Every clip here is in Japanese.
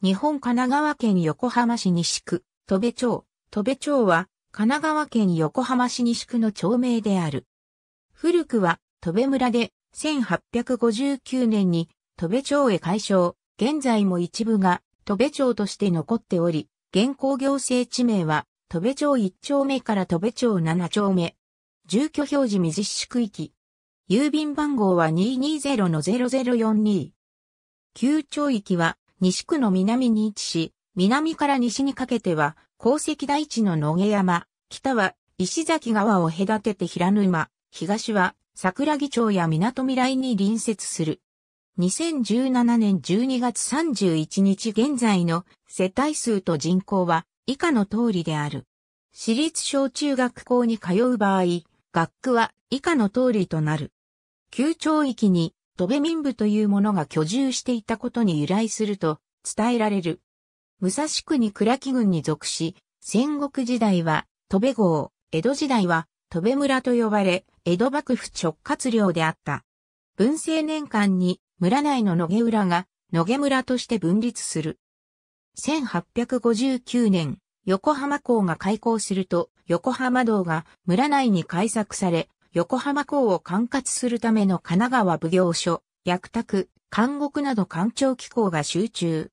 日本神奈川県横浜市西区、戸部町。戸部町は、神奈川県横浜市西区の町名である。古くは、戸部村で、1859年に、戸部町へ改称、現在も一部が、戸部町として残っており、現行行政地名は、戸部町1丁目から戸部町7丁目。住居表示未実施区域。郵便番号は220-0042。旧町域は西区の南に位置し、南から西にかけては、鉱石台地の野毛山、北は石崎川を隔てて平沼、東は桜木町や港未来に隣接する。2017年12月31日現在の世帯数と人口は以下の通りである。私立小中学校に通う場合、学区は以下の通りとなる。旧町域にドベ民部というものが居住していたことに由来すると伝えられる。武蔵国倉木郡に属し、戦国時代は、戸部郷、江戸時代は、戸部村と呼ばれ、江戸幕府直轄領であった。文政年間に、村内の野毛浦が、野毛村として分立する。1859年、横浜港が開港すると、横浜道が村内に開削され、横浜港を管轄するための神奈川奉行所、薬宅、監獄など官庁機構が集中。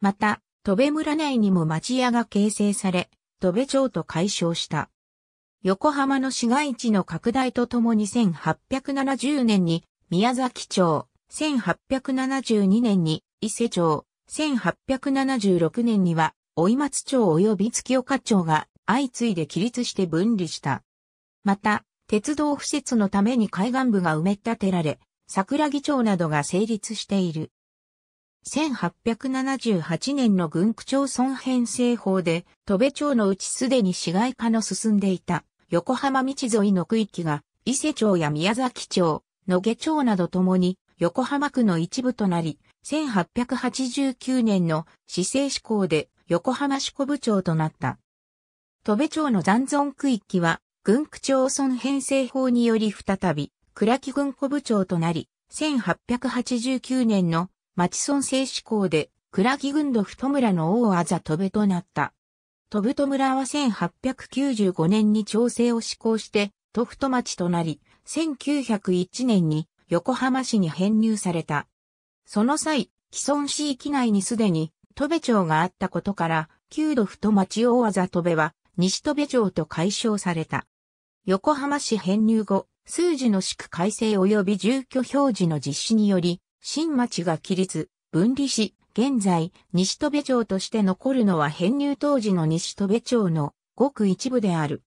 また、戸部村内にも町屋が形成され、戸部町と解消した。横浜の市街地の拡大とともに1870年に宮崎町、1872年に伊勢町、1876年には追松町及び月岡町が相次いで起立して分離した。また、鉄道敷設のために海岸部が埋め立てられ、桜木町などが成立している。1878年の軍区町村編成法で、戸部町のうちすでに市街化の進んでいた横浜道沿いの区域が、伊勢町や宮崎町、野毛町などともに横浜区の一部となり、1889年の市政施行で横浜市小部町となった。戸部町の残存区域は軍区町村編成法により再び、倉木軍庫部長となり、1889年の町村制施行で、倉木土の太村の大あざ戸部となった。戸部と村は1895年に調整を施行して、戸太町となり、1901年に横浜市に編入された。その際、既存市域内にすでに、戸部町があったことから、旧戸太町大あざ戸部は、西戸部町と解消された。横浜市編入後、数字の市区改正及び住居表示の実施により、新町が起立、分離し、現在、西戸部町として残るのは編入当時の西戸部町のごく一部である。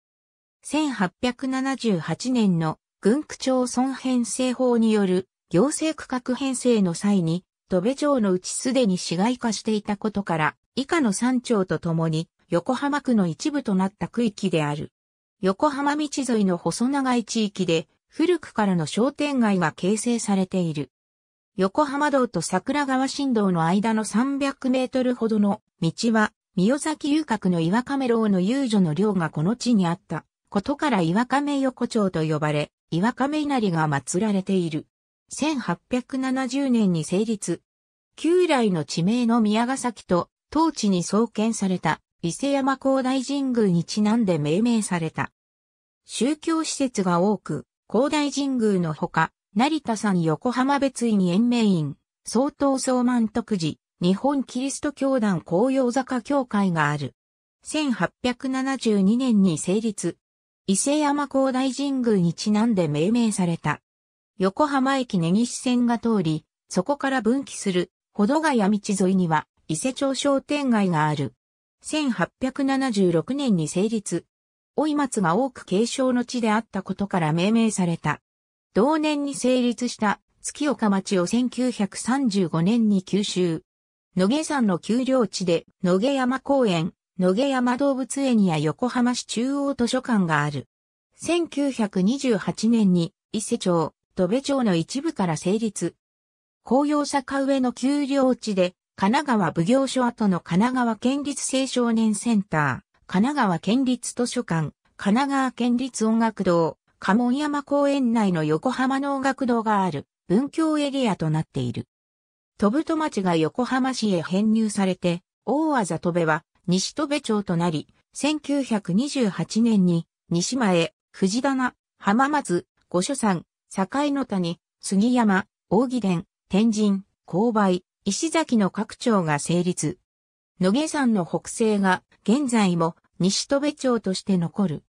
1878年の軍区町村編成法による行政区画編成の際に、戸部町のうちすでに市街化していたことから、以下の3町とともに横浜区の一部となった区域である。横浜道沿いの細長い地域で、古くからの商店街が形成されている。横浜道と桜川新道の間の300メートルほどの道は、宮崎遊郭の岩亀楼の遊女の寮がこの地にあったことから岩亀横丁と呼ばれ、岩亀稲荷が祀られている。1870年に成立。旧来の地名の宮ヶ崎と当地に創建された伊勢山高大神宮にちなんで命名された。宗教施設が多く、高大神宮のほか、成田山横浜別院延命院、総統総満徳寺、日本キリスト教団紅葉坂教会がある。1872年に成立。伊勢山高大神宮にちなんで命名された。横浜駅根岸線が通り、そこから分岐する、保土ヶ谷道沿いには、伊勢町商店街がある。1876年に成立。老松が多く継承の地であったことから命名された。同年に成立した月岡町を1935年に吸収。野毛山の丘陵地で野毛山公園、野毛山動物園や横浜市中央図書館がある。1928年に伊勢町、戸部町の一部から成立。紅葉坂上の丘陵地で神奈川奉行所跡の神奈川県立青少年センター、神奈川県立図書館、神奈川県立音楽堂、家紋山公園内の横浜の音楽堂がある文教エリアとなっている。戸ぶ戸町が横浜市へ編入されて、大和戸部は西戸部町となり、1928年に西前、藤棚、浜松、五所山、境の谷、杉山、大木殿、天神、勾配、石崎の各町が成立。野毛山の北西が現在も西戸部町として残る。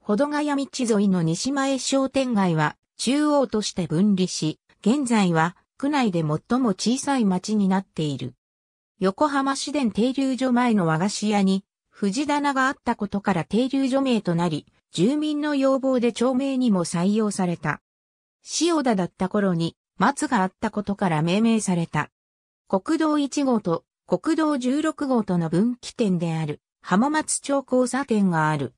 保土ヶ谷道沿いの西前商店街は中央として分離し、現在は区内で最も小さい町になっている。横浜市電停留所前の和菓子屋に藤棚があったことから停留所名となり、住民の要望で町名にも採用された。塩田だった頃に松があったことから命名された。国道1号と国道16号との分岐点である浜松町交差点がある。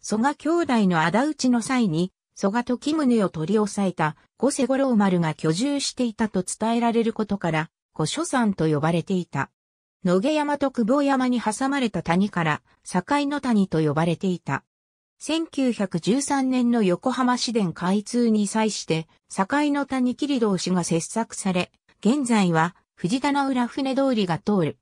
蘇我兄弟の仇討ちの際に、蘇我時宗を取り押さえた五瀬五郎丸が居住していたと伝えられることから、五所山と呼ばれていた。野毛山と久保山に挟まれた谷から、境の谷と呼ばれていた。1913年の横浜市電開通に際して、境の谷切道しが切削され、現在は藤棚浦船通りが通る。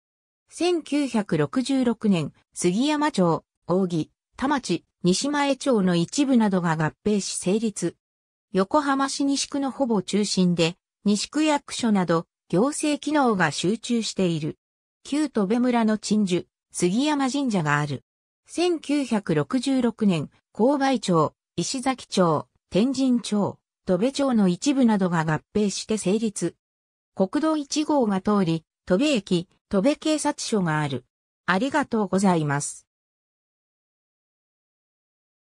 1966年、杉山町、大木、田町、西前町の一部などが合併し成立。横浜市西区のほぼ中心で、西区役所など行政機能が集中している。旧戸部村の鎮守、杉山神社がある。1966年、勾配町、石崎町、天神町、戸部町の一部などが合併して成立。国道1号が通り、戸部駅、戸部警察署がある。ありがとうございます。